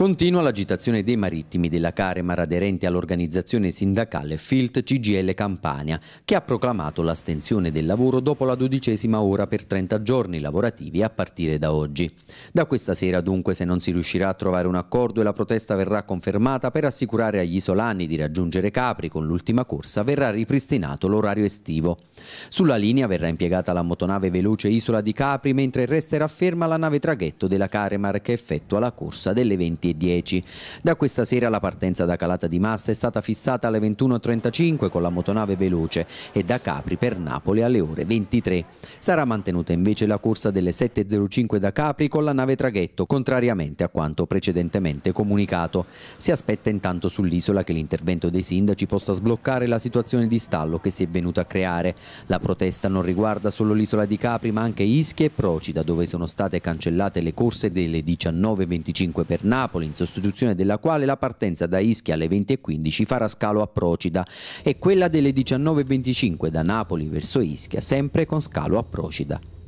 Continua l'agitazione dei marittimi della Caremar aderenti all'organizzazione sindacale FILT CGL Campania, che ha proclamato l'astensione del lavoro dopo la dodicesima ora per 30 giorni lavorativi a partire da oggi. Da questa sera dunque se non si riuscirà a trovare un accordo e la protesta verrà confermata per assicurare agli isolani di raggiungere Capri con l'ultima corsa verrà ripristinato l'orario estivo. Sulla linea verrà impiegata la motonave veloce Isola di Capri mentre resterà ferma la nave traghetto della Caremar che effettua la corsa delle 20 2010. Da questa sera la partenza da Calata di Massa è stata fissata alle 21.35 con la motonave veloce e da Capri per Napoli alle ore 23. Sarà mantenuta invece la corsa delle 7.05 da Capri con la nave traghetto, contrariamente a quanto precedentemente comunicato. Si aspetta intanto sull'isola che l'intervento dei sindaci possa sbloccare la situazione di stallo che si è venuta a creare. La protesta non riguarda solo l'isola di Capri ma anche Ischia e Procida dove sono state cancellate le corse delle 19.25 per Napoli Napoli, in sostituzione della quale la partenza da Ischia alle 20.15 farà scalo a Procida e quella delle 19.25 da Napoli verso Ischia, sempre con scalo a Procida.